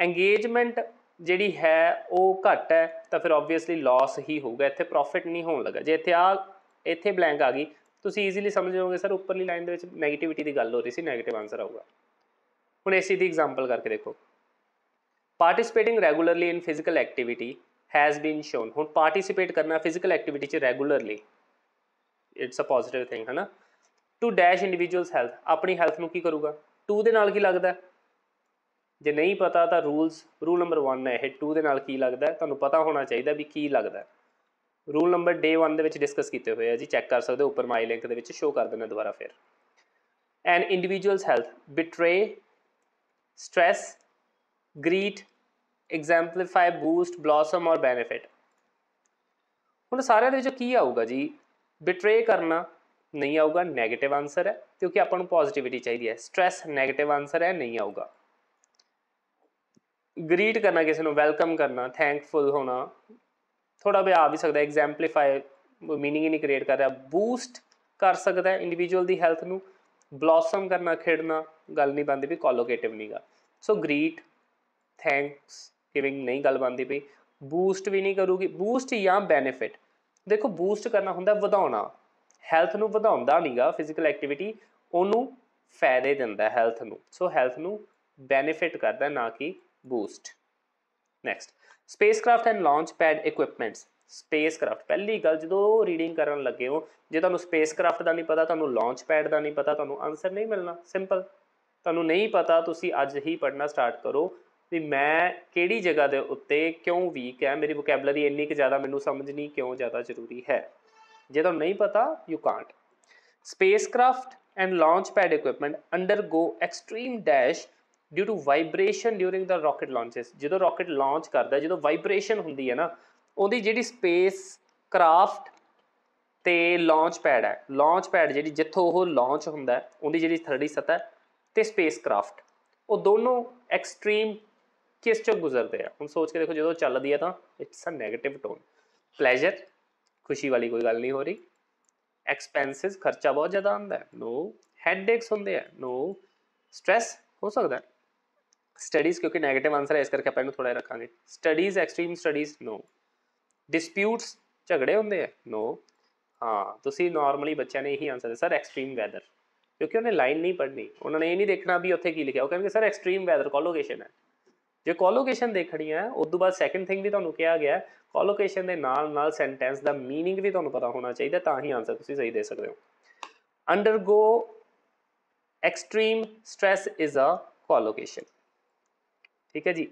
ਐਂਗੇਜਮੈਂਟ ਜਿਹੜੀ ਹੈ ਉਹ ਘਟ ਹੈ ਤਾਂ ਫਿਰ ਆਬਵੀਅਸਲੀ ਲਾਸ ਹੀ ਹੋਊਗਾ ਇੱਥੇ ਪ੍ਰੋਫਿਟ ਨਹੀਂ ਹੋਣ ਲੱਗਾ ਜੇ ਇੱਥੇ ਆ ਇੱਥੇ ਬਲੈਂਕ ਆ ਗਈ ਤੁਸੀਂ ਈਜ਼ੀਲੀ ਸਮਝ ਜਾਓਗੇ ਸਰ ਉੱਪਰਲੀ ਲਾਈਨ ਦੇ ਵਿੱਚ 네ਗੇਟਿਵਿਟੀ ਦੀ ਗੱਲ ਹੋ ਰਹੀ ਸੀ 네ਗੇਟਿਵ ਆਨਸਰ ਆਊਗਾ ਹੁਣ ਐਸੀ ਦੀ ਐਗਜ਼ਾਮਪਲ ਕਰਕੇ ਦੇਖੋ participating regularly in physical activity has been shown ਹੁਣ ਪਾਰਟਿਸਿਪੇਟ ਕਰਨਾ ਫਿਜ਼ੀਕਲ ਐਕਟੀਵਿਟੀ 'ਚ regularly it's a positive thing ਹੈ ਨਾ ਟੂ ਡੈਸ਼ ਇੰਡੀਵਿਜੂਅਲਸ ਹੈਲਥ ਆਪਣੀ ਹੈਲਥ ਨੂੰ ਕੀ ਕਰੂਗਾ ਟੂ ਦੇ ਨਾਲ ਕੀ ਲੱਗਦਾ ਜੇ ਨਹੀਂ ਪਤਾ ਤਾਂ ਰੂਲਸ ਰੂਲ ਨੰਬਰ 1 ਹੈ ਇਹ ਟੂ ਦੇ ਨਾਲ ਕੀ ਲੱਗਦਾ ਤੁਹਾਨੂੰ ਪਤਾ ਹੋਣਾ ਚਾਹੀਦਾ ਵੀ ਕੀ ਲੱਗਦਾ ਰੂਲ ਨੰਬਰ ਡੇ 1 ਦੇ ਵਿੱਚ ਡਿਸਕਸ ਕੀਤੇ ਹੋਏ ਆ ਜੀ ਚੈੱਕ ਕਰ ਸਕਦੇ ਹੋ ਉੱਪਰ ਮਾਈ ਲਿੰਕ ਦੇ ਵਿੱਚ ਸ਼ੋ ਕਰ ਦਿੰਦਾ ਦੁਬਾਰਾ ਫਿਰ an individual's health betray stress greet exemplify boost blossom or benefit ਹੁਣ ਸਾਰਿਆਂ ਦੇ ਵਿੱਚ ਕੀ ਆਊਗਾ ਜੀ ਬਿਟਰੇ ਕਰਨਾ ਨਹੀਂ ਆਊਗਾ 네ਗੇਟਿਵ ਆਨਸਰ ਹੈ ਕਿਉਂਕਿ ਆਪਾਂ ਨੂੰ ਪੋਜ਼ਿਟਿਵਿਟੀ ਚਾਹੀਦੀ ਹੈ ਸਟ्रेस 네ਗੇਟਿਵ ਆਨਸਰ ਹੈ ਨਹੀਂ ਆਊਗਾ ਗ੍ਰੀਟ ਕਰਨਾ ਕਿਸੇ ਨੂੰ ਵੈਲਕਮ ਕਰਨਾ ਥੈਂਕਫੁਲ ਹੋਣਾ ਥੋੜਾ ਵੀ ਆ ਵੀ ਸਕਦਾ ਐਗਜ਼ੈਂਪਲੀਫਾਈ मीनिंग ਹੀ ਨਹੀਂ ਕ੍ਰੀਏਟ ਕਰ ਰਿਹਾ ਬੂਸਟ ਕਰ ਸਕਦਾ ਹੈ ਇੰਡੀਵਿਜੂਅਲ ਦੀ ਹੈਲਥ ਨੂੰ ਬਲੌਸਮ ਕਰਨਾ ਖੇੜਨਾ ਗੱਲ ਨਹੀਂ ਬੰਦੀ ਵੀ ਕੋਲੋਕੇਟਿਵ ਨਹੀਂਗਾ ਸੋ ਗ੍ਰੀਟ ਥੈਂਕਸ ਗਿਵਿੰਗ ਨਹੀਂ ਗੱਲ ਬੰਦੀ ਪਈ ਬੂਸਟ ਵੀ ਨਹੀਂ ਕਰੂਗੀ ਬੂਸਟ ਜਾਂ ਬੈਨੀਫਿਟ ਦੇਖੋ ਬੂਸਟ ਕਰਨਾ ਹੁੰਦਾ ਵਧਾਉਣਾ ਹੈਲਥ ਨੂੰ ਵਧਾਉਂਦਾ ਨਹੀਂਗਾ ਫਿਜ਼ੀਕਲ ਐਕਟੀਵਿਟੀ ਉਹਨੂੰ ਫਾਇਦੇ ਦਿੰਦਾ ਹੈਲਥ ਨੂੰ ਸੋ ਹੈਲਥ ਨੂੰ ਬੈਨੀਫਿਟ ਕਰਦਾ ਨਾ ਕਿ boost next spacecraft and launch pad equipments spacecraft ਪਹਿਲੀ ਗੱਲ ਜਦੋਂ ਰੀਡਿੰਗ ਕਰਨ ਲੱਗੇ ਹੋ ਜੇ ਤੁਹਾਨੂੰ ਸਪੇਸਕ੍ਰਾਫਟ ਦਾ ਨਹੀਂ ਪਤਾ ਤੁਹਾਨੂੰ ਲਾਂਚ ਪੈਡ ਦਾ ਨਹੀਂ ਪਤਾ ਤੁਹਾਨੂੰ ਆਨਸਰ ਨਹੀਂ ਮਿਲਣਾ ਸਿੰਪਲ ਤੁਹਾਨੂੰ ਨਹੀਂ ਪਤਾ ਤੁਸੀਂ ਅੱਜ ਹੀ ਪੜਨਾ ਸਟਾਰਟ ਕਰੋ ਵੀ ਮੈਂ ਕਿਹੜੀ ਜਗ੍ਹਾ ਦੇ ਉੱਤੇ ਕਿਉਂ ਵੀਕ ਹੈ ਮੇਰੀ ਵੋਕੈਬਲਰੀ ਇੰਨੀ ਕਿ ਜ਼ਿਆਦਾ ਮੈਨੂੰ ਸਮਝ ਨਹੀਂ ਕਿਉਂ ਜ਼ਿਆਦਾ ਜ਼ਰੂਰੀ ਹੈ ਜੇ ਤੁਹਾਨੂੰ ਨਹੀਂ ਪਤਾ you can't space spacecraft and launch pad equipment undergo extreme dash due to vibration during the rocket launches ਜਦੋਂ ਰਾਕਟ ਲਾਂਚ ਕਰਦਾ ਜਦੋਂ ਵਾਈਬ੍ਰੇਸ਼ਨ ਹੁੰਦੀ ਹੈ ਨਾ ਉਹਦੀ ਜਿਹੜੀ ਸਪੇਸ ਕ੍ਰਾਫਟ ਤੇ ਲਾਂਚ ਪੈਡ ਹੈ ਲਾਂਚ ਪੈਡ ਜਿਹੜੀ ਜਿੱਥੋਂ ਉਹ ਲਾਂਚ ਹੁੰਦਾ ਉਹਦੀ ਜਿਹੜੀ ਥਰਡੀ ਸਤਹ ਤੇ ਸਪੇਸ ਕ੍ਰਾਫਟ ਉਹ ਦੋਨੋਂ ਐਕਸਟ੍ਰੀਮ ਕਿਸ ਚੋਂ ਗੁਜ਼ਰਦੇ ਆ ਹੁਣ ਸੋਚ ਕੇ ਦੇਖੋ ਜਦੋਂ ਚੱਲਦੀ ਹੈ ਤਾਂ it's a negative tone pleasure ਖੁਸ਼ੀ ਵਾਲੀ ਕੋਈ ਗੱਲ ਨਹੀਂ ਹੋ ਰਹੀ ਐਕਸਪੈਂਸਸ ਖਰਚਾ ਬਹੁਤ ਜ਼ਿਆਦਾ ਹੁੰਦਾ ਹੈ ਨੋ ਹੈਡੇਕਸ ਹੁੰਦੇ ਆ ਨੋ ਸਟ्रेस ਹੋ ਸਕਦਾ ਹੈ ਸਟੱਡੀਜ਼ ਕਿਉਂਕਿ 네ਗੇਟਿਵ ਆਨਸਰ ਹੈ ਇਸ ਕਰਕੇ ਆਪਾਂ ਇਹਨੂੰ ਥੋੜਾ ਰੱਖਾਂਗੇ studies extreme studies no disputes ਝਗੜੇ ਹੁੰਦੇ ਆ ਨੋ ਹਾਂ ਤੁਸੀਂ ਨਾਰਮਲੀ ਬੱਚਿਆਂ ਨੇ ਇਹੀ ਆਨਸਰ ਹੈ ਸਰ ਐਕਸਟ੍ਰੀਮ ਵੈਦਰ ਕਿਉਂਕਿ ਉਹਨੇ ਲਾਈਨ ਨਹੀਂ ਪੜ੍ਹਨੀ ਉਹਨਾਂ ਨੇ ਇਹ ਨਹੀਂ ਦੇਖਣਾ ਵੀ ਉੱਥੇ ਕੀ ਲਿਖਿਆ ਉਹ ਕਹਿੰਦੇ ਸਰ ਐਕਸਟ੍ਰੀਮ ਵੈਦਰ ਕੋਲੋਕੇਸ਼ਨ ਹੈ ਜੇ ਕੋਲੋਕੇਸ਼ਨ ਦੇਖਣੀ ਹੈ ਉਸ ਤੋਂ ਬਾਅਦ ਸੈਕੰਡ ਥਿੰਗ ਵੀ ਤੁਹਾਨੂੰ ਕਿਹਾ ਗਿਆ ਕੋਲੋਕੇਸ਼ਨ ਦੇ ਨਾਲ ਨਾਲ ਸੈਂਟੈਂਸ ਦਾ मीनिंग ਵੀ ਤੁਹਾਨੂੰ ਪਤਾ ਹੋਣਾ ਚਾਹੀਦਾ ਤਾਂ ਹੀ ਆਨਸਰ ਤੁਸੀਂ ਸਹੀ ਦੇ ਸਕਦੇ ਹੋ undergo extreme stress is a collocation ਠੀਕ ਹੈ ਜੀ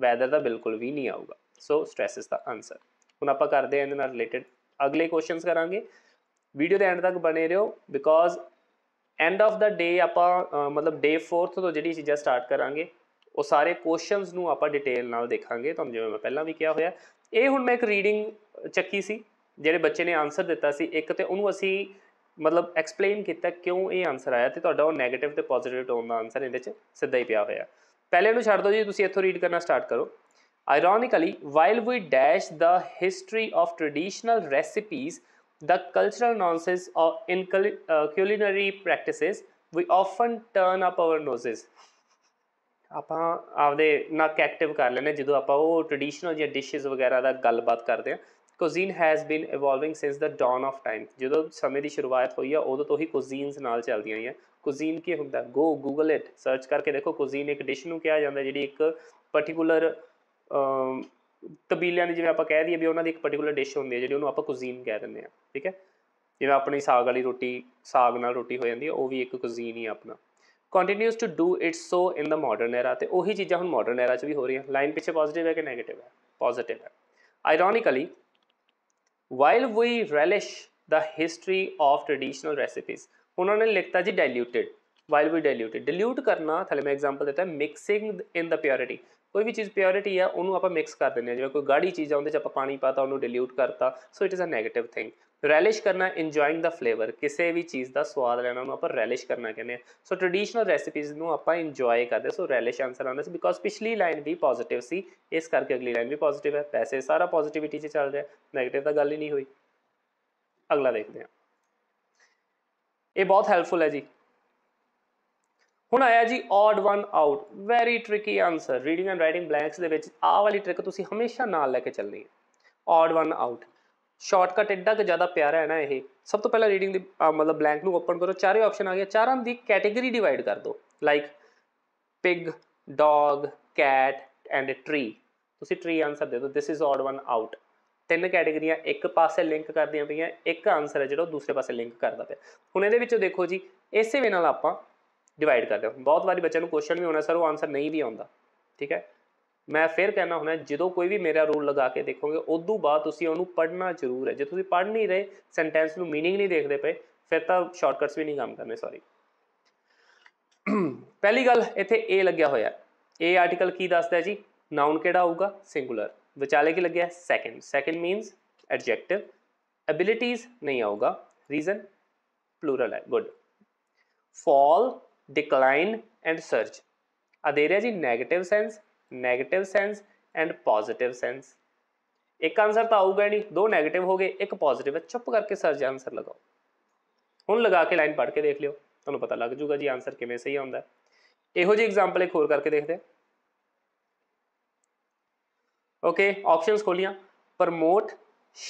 ਵੈਦਰ ਦਾ ਬਿਲਕੁਲ ਵੀ ਨਹੀਂ ਆਊਗਾ so stress is the answer ਹੁਣ ਆਪਾਂ ਕਰਦੇ ਆ ਇਹਦੇ ਨਾਲ ਰਿਲੇਟਡ ਅਗਲੇ ਕੁਐਸਚਨਸ ਕਰਾਂਗੇ ਵੀਡੀਓ ਦੇ ਐਂਡ ਤੱਕ ਬਣੇ ਰਹੋ because end of the day ਆਪਾਂ ਮਤਲਬ ਡੇ 4th ਤੋਂ ਜਿਹੜੀ ਚੀਜ਼ਾਂ ਸਟਾਰਟ ਕਰਾਂਗੇ ਉਹ ਸਾਰੇ ਕੁਐਸਚਨਸ ਨੂੰ ਆਪਾਂ ਡਿਟੇਲ ਨਾਲ ਦੇਖਾਂਗੇ ਤੁਹਾਨੂੰ ਜਿਵੇਂ ਮੈਂ ਪਹਿਲਾਂ ਵੀ ਕਿਹਾ ਹੋਇਆ ਇਹ ਹੁਣ ਮੈਂ ਇੱਕ ਰੀਡਿੰਗ ਚੱਕੀ ਸੀ ਜਿਹੜੇ ਬੱਚੇ ਨੇ ਆਨਸਰ ਦਿੱਤਾ ਸੀ ਇੱਕ ਤੇ ਉਹਨੂੰ ਅਸੀਂ ਮਤਲਬ ਐਕਸਪਲੇਨ ਕੀਤਾ ਕਿਉਂ ਇਹ ਆਨਸਰ ਆਇਆ ਤੇ ਤੁਹਾਡਾ ਉਹ 네ਗੇਟਿਵ ਤੇ ਪੋਜ਼ਿਟਿਵ ਟੋਨ ਦਾ ਆਨਸਰ ਇਹਦੇ ਚ ਸਿੱਧਾ ਹੀ ਪਿਆ ਹੋਇਆ ਪਹਿਲੇ ਨੂੰ ਛੱਡ ਦਿਓ ਜੀ ਤੁਸੀਂ ਇੱਥੋਂ ਰੀਡ ਕਰਨਾ ਸਟਾਰਟ ਕਰੋ ironically while we dash the history of traditional recipes the cultural nuances of in culinary practices we often turn up our noses ਆਪਾਂ ਆਪਦੇ ਨੱਕ ਐਕਟਿਵ ਕਰ ਲੈਨੇ ਜਦੋਂ ਆਪਾਂ ਉਹ ਟ੍ਰੈਡੀਸ਼ਨਲ ਜਾਂ ਡਿਸ਼ਸ ਵਗੈਰਾ ਦਾ ਗੱਲਬਾਤ ਕਰਦੇ ਆ cuisine has been evolving since the dawn of time ਜਦੋਂ ਸਮੇਂ ਦੀ ਸ਼ੁਰੂਆਤ ਹੋਈ ਆ ਉਦੋਂ ਤੋਂ ਹੀ ਕੁਜ਼ੀਨਸ ਨਾਲ ਚੱਲਦੀਆਂ ਆਈਆਂ ਕੁਜ਼ੀਨ ਕੀ ਹੁੰਦਾ ਗੋ ਗੂਗਲ ਇਟ ਸਰਚ ਕਰਕੇ ਦੇਖੋ ਕੁਜ਼ੀਨ ਇੱਕ ਡਿਸ਼ ਨੂੰ ਕਿਹਾ ਜਾਂਦਾ ਜਿਹੜੀ ਇੱਕ ਪਾਰਟਿਕੂਲਰ ਕਬੀਲਿਆਂ ਦੀ ਜਿਵੇਂ ਆਪਾਂ ਕਹਿ ਦਈਏ ਵੀ ਉਹਨਾਂ ਦੀ ਇੱਕ ਪਾਰਟਿਕੂਲਰ ਡਿਸ਼ ਹੁੰਦੀ ਹੈ ਜਿਹੜੀ ਉਹਨੂੰ ਆਪਾਂ ਕੁਜ਼ੀਨ ਕਹਿ ਦਿੰਦੇ ਆ ਠੀਕ ਹੈ ਜਿਵੇਂ ਆਪਣੀ ਸਾਗ ਵਾਲੀ ਰੋਟੀ ਸਾਗ ਨਾਲ ਰੋਟੀ ਹੋ ਜਾਂਦੀ ਹੈ ਉਹ ਵੀ ਇੱਕ ਕੁਜ਼ੀਨ ਹੀ ਆਪਣਾ continues to do its so in the modern era ਤੇ ਉਹੀ ਚੀਜ਼ਾਂ ਹੁਣ ਮਾਡਰਨ ਐਰਾ 'ਚ ਵੀ ਹੋ ਰਹੀਆਂ ਲਾਈਨ ਪਿੱਛੇ ਪੋਜ਼ਿਟਿਵ ਹੈ ਕਿ 네ਗੇਟਿਵ ਹੈ ਪੋਜ਼ਿਟਿਵ ਹੈ ਆਇਰੋਨਿਕਲੀ while we relish the history of traditional recipes ਉਹਨਾਂ ਨੇ ਲਿਖਤਾ ਜੀ diluted while we diluted dilute ਕਰਨਾ ਥੱਲੇ ਮੈਂ ਐਗਜ਼ਾਮਪਲ ਦਿੱਤਾ ਮਿਕਸਿੰਗ ਇਨ ਦਾ ਪਿਓਰਿਟੀ ਕੋਈ ਵੀ ਚੀਜ਼ ਪਿਓਰਿਟੀ ਆ ਉਹਨੂੰ ਆਪਾਂ ਮਿਕਸ ਕਰ ਦਿੰਦੇ ਆ ਜਿਵੇਂ ਕੋਈ ਗਾੜੀ ਚੀਜ਼ ਆ ਉਹਦੇ ਚ ਆਪਾਂ ਪਾਣੀ ਪਾਤਾ ਉਹਨੂੰ ਡਿਲੂਟ ਕਰਤਾ so it is a negative thing relish ਕਰਨਾ ਇੰਜੋਇੰਗ ਦਾ ਫਲੇਵਰ ਕਿਸੇ ਵੀ ਚੀਜ਼ ਦਾ ਸਵਾਦ ਲੈਣਾ ਉਹਨੂੰ ਆਪਾਂ ਰੈਲਿਸ਼ ਕਰਨਾ ਕਹਿੰਦੇ ਆ ਸੋ ਟ੍ਰੈਡੀਸ਼ਨਲ ਰੈਸਿਪੀਜ਼ ਨੂੰ ਆਪਾਂ ਇੰਜੋਏ ਕਰਦੇ ਸੋ ਰੈਲਿਸ਼ ਆਨਸਰ ਆਨਸ ਸੀ ਬਿਕੋਜ਼ ਪਿਛਲੀ ਲਾਈਨ ਵੀ ਪੋਜ਼ਿਟਿਵ ਸੀ ਇਸ ਕਰਕੇ ਅਗਲੀ ਲਾਈਨ ਵੀ ਪੋਜ਼ਿਟਿਵ ਹੈ ਪੈਸੇ ਸਾਰਾ ਪੋਜ਼ਿਟਿਵਿਟੀ 'ਚ ਚੱਲ ਰਿਹਾ 네ਗੇਟਿਵ ਤਾਂ ਗੱਲ ਹੀ ਨਹੀਂ ਹੋਈ ਅਗਲਾ ਦੇਖਦੇ ਆ ਇਹ ਬਹੁਤ ਹੈਲਪਫੁਲ ਹੈ ਜੀ ਹੁਣ ਆਇਆ ਜੀ odd one out very tricky answer reading and writing blanks ਦੇ ਵਿੱਚ ਆਹ ਵਾਲੀ ਟ੍ਰਿਕ ਤੁਸੀਂ ਹਮੇਸ਼ਾ ਨਾਲ ਲੈ ਕੇ ਚੱਲਣੀ ਹੈ ਆਡ ਵਨ ਆਊਟ ਸ਼ਾਰਟਕਟ ਐਡਾ ਕਿ ਜ਼ਿਆਦਾ ਪਿਆਰਾ ਹੈ ਨਾ ਇਹ ਸਭ ਤੋਂ ਪਹਿਲਾਂ ਰੀਡਿੰਗ ਦੀ ਮਤਲਬ ਬਲੈਂਕ ਨੂੰ ਓਪਨ ਕਰੋ ਚਾਰੇ ਆਪਸ਼ਨ ਆ ਗਏ ਚਾਰਾਂ ਦੀ ਕੈਟਾਗਰੀ ਡਿਵਾਈਡ ਕਰ ਦਿਓ like pig dog cat and tree ਤੁਸੀਂ ਟ੍ਰੀ ਆਨਸਰ ਦੇ ਦਿਓ this is odd one out ਤਿੰਨ ਕੈਟਾਗਰੀਆਂ ਇੱਕ ਪਾਸੇ ਲਿੰਕ ਕਰਦੀਆਂ ਪਈਆਂ ਇੱਕ ਆਨਸਰ ਹੈ ਜਿਹੜਾ ਦੂਸਰੇ ਪਾਸੇ ਲਿੰਕ ਕਰਦਾ ਪਿਆ ਹੁਣ ਇਹਦੇ ਵਿੱਚੋਂ ਦੇਖੋ ਜੀ ਇਸੇ ਵੇ ਨਾਲ ਆਪਾਂ ਡਿਵਾਈਡ ਕਰਦੇ ਹਾਂ ਬਹੁਤ ਵਾਰੀ ਬੱਚਿਆਂ ਨੂੰ ਕੁਐਸਚਨ ਵੀ ਹੋਣਾ ਸਰ ਉਹ ਆਨਸਰ ਨਹੀਂ ਵੀ ਆਉਂਦਾ ਠੀਕ ਹੈ ਮੈਂ ਫਿਰ ਕਹਿਣਾ ਹੁੰਦਾ ਜਦੋਂ ਕੋਈ ਵੀ ਮੇਰਾ ਰੂਲ ਲਗਾ ਕੇ ਦੇਖੋਗੇ ਉਦੋਂ ਬਾਅਦ ਤੁਸੀਂ ਉਹਨੂੰ ਪੜ੍ਹਨਾ ਜ਼ਰੂਰ ਹੈ ਜੇ ਤੁਸੀਂ ਪੜ੍ਹ ਨਹੀਂ ਰਹੇ ਸੈਂਟੈਂਸ ਨੂੰ मीनिंग ਨਹੀਂ ਦੇਖਦੇ ਪਏ ਫਿਰ ਤਾਂ ਸ਼ਾਰਟਕਟਸ ਵੀ ਨਹੀਂ ਕੰਮ ਕਰਨੇ ਸੌਰੀ ਪਹਿਲੀ ਗੱਲ ਇੱਥੇ ਏ ਲੱਗਿਆ ਹੋਇਆ ਏ ਆਰਟੀਕਲ ਕੀ ਦੱਸਦਾ ਜੀ ਨਾਉਨ ਕਿਹੜਾ ਆਊਗਾ ਸਿੰਗੂਲਰ ਵਿਚਾਲੇ ਕੀ ਲੱਗਿਆ second second means adjective abilities ਨਹੀਂ ਆਊਗਾ ਰੀਜ਼ਨ ਪਲੂਰਲ ਹੈ good fall decline and surge ਆ ਦੇ ਰਿਹਾ ਜੀ negative sense negative sense and positive sense ਇੱਕ ਆਨਸਰ ਤਾਂ ਆਊਗਾ ਨਹੀਂ ਦੋ 네ਗੇਟਿਵ ਹੋ ਗਏ ਇੱਕ ਪੋਜ਼ਿਟਿਵ ਹੈ ਚੁੱਪ ਕਰਕੇ ਸਰਜ ਆਨਸਰ ਲਗਾਓ ਹੁਣ ਲਗਾ ਕੇ ਲਾਈਨ ਪੜ੍ਹ ਕੇ ਦੇਖ ਲਿਓ ਤੁਹਾਨੂੰ ਪਤਾ ਲੱਗ ਜੂਗਾ ਜੀ ਆਨਸਰ ਕਿਵੇਂ ਸਹੀ ਆਉਂਦਾ ਇਹੋ ਜਿਹੀ ਐਗਜ਼ਾਮਪਲ ਇੱਕ ਹੋਰ ਕਰਕੇ ਦੇਖਦੇ ਓਕੇ ਆਪਸ਼ਨਸ ਖੋਲੀਆਂ ਪ੍ਰਮੋਟ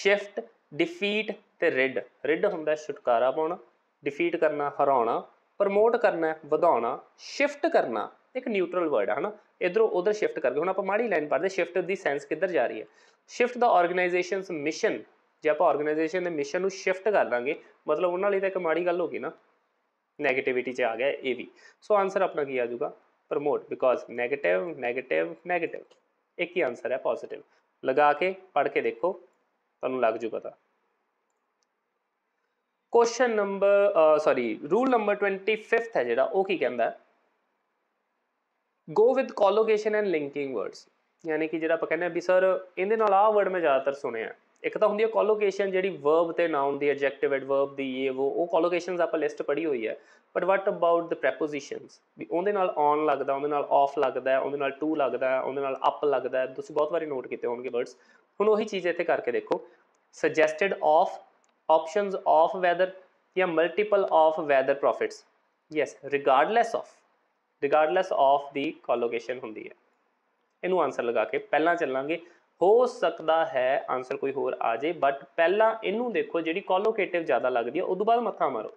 ਸ਼ਿਫਟ ਡਿਫੀਟ ਤੇ ਰਿਡ ਰਿਡ ਹੁੰਦਾ ਛੁਟਕਾਰਾ ਪਾਉਣਾ ਡਿਫੀਟ ਕਰਨਾ ਹਰਾਉਣਾ ਪ੍ਰਮੋਟ ਕਰਨਾ ਵਧਾਉਣਾ ਸ਼ਿਫਟ ਕਰਨਾ ਇੱਕ ਨਿਊਟਰਲ ਵਰਡ ਹੈ ਹਨਾ ਇਧਰੋਂ ਉਧਰ ਸ਼ਿਫਟ ਕਰਕੇ ਹੁਣ ਆਪਾਂ ਮਾੜੀ ਲਾਈਨ ਪੜਦੇ ਸ਼ਿਫਟ ਦੀ ਸੈਂਸ ਕਿੱਧਰ ਜਾ ਰਹੀ ਹੈ ਸ਼ਿਫਟ ਦਾ ਆਰਗੇਨਾਈਜੇਸ਼ਨਸ ਮਿਸ਼ਨ ਜੇ ਆਪਾਂ ਆਰਗੇਨਾਈਜੇਸ਼ਨ ਦੇ ਮਿਸ਼ਨ ਨੂੰ ਸ਼ਿਫਟ ਕਰ ਲਾਂਗੇ ਮਤਲਬ ਉਹਨਾਂ ਲਈ ਤਾਂ ਇੱਕ ਮਾੜੀ ਗੱਲ ਹੋ ਗਈ ਨਾ 네ਗੇਟਿਵਿਟੀ 'ਚ ਆ ਗਿਆ ਇਹ ਵੀ ਸੋ ਆਨਸਰ ਆਪਣਾ ਕੀ ਆ ਜਾਊਗਾ promote because negative negative negative ਇੱਕ ਹੀ ਆਨਸਰ ਹੈ ਪੋਜ਼ਿਟਿਵ ਲਗਾ ਕੇ ਪੜ੍ਹ ਕੇ ਦੇਖੋ ਤੁਹਾਨੂੰ ਲੱਗ ਜੂ ਪਤਾ question number sorry rule number 25th ਹੈ ਜਿਹੜਾ ਉਹ ਕੀ ਕਹਿੰਦਾ go with collocation and linking words ਯਾਨੀ ਕਿ ਜਿਹੜਾ ਆਪਾਂ ਕਹਿੰਦੇ ਆ ਵੀ ਸਰ ਇਹਦੇ ਨਾਲ ਆਹ ਵਰਡ ਮੈਂ ਜ਼ਿਆਦਾਤਰ ਸੁਣਿਆ ਇੱਕ ਤਾਂ ਹੁੰਦੀ ਹੈ ਕੋਲੋਕੇਸ਼ਨ ਜਿਹੜੀ ਵਰਬ ਤੇ ਨਾਉਨ ਦੀ ਐਡਜੈਕਟਿਵ ਐਡਵਰਬ ਦੀ ਇਹ ਉਹ ਉਹ ਕੋਲੋਕੇਸ਼ਨਸ ਆਪਾਂ ਲਿਸਟ ਪੜ੍ਹੀ ਹੋਈ ਹੈ ਬਟ ਵਾਟ ਅਬਾਊਟ ਦ ਪ੍ਰੈਪੋਜੀਸ਼ਨਸ ਵੀ ਉਹਦੇ ਨਾਲ ਔਨ ਲੱਗਦਾ ਉਹਦੇ ਨਾਲ ਆਫ ਲੱਗਦਾ ਉਹਦੇ ਨਾਲ ਟੂ ਲੱਗਦਾ ਉਹਦੇ ਨਾਲ ਅਪ ਲੱਗਦਾ ਤੁਸੀਂ ਬਹੁਤ ਵਾਰੀ ਨੋਟ ਕੀਤੇ ਹੋਣਗੇ ਵਰਡਸ ਹੁਣ ਉਹੀ ਚੀਜ਼ ਇੱਥੇ ਕਰਕੇ ਦੇਖੋ suggested of options of whether या multiple of whether profits yes regardless of regardless of the collocation ਹੁੰਦੀ ਹੈ ਇਹਨੂੰ ਆਨਸਰ ਲਗਾ ਕੇ ਪਹਿਲਾਂ ਚੱਲਾਂਗੇ ਹੋ ਸਕਦਾ ਹੈ ਆਨਸਰ ਕੋਈ ਹੋਰ ਆ ਜੇ ਬਟ ਪਹਿਲਾਂ ਇਹਨੂੰ ਦੇਖੋ ਜਿਹੜੀ ਕੋਲੋਕੇਟਿਵ ਜ਼ਿਆਦਾ ਲੱਗਦੀ ਹੈ ਉਦੋਂ ਬਾਅਦ ਮੱਥਾ ਮਾਰੋ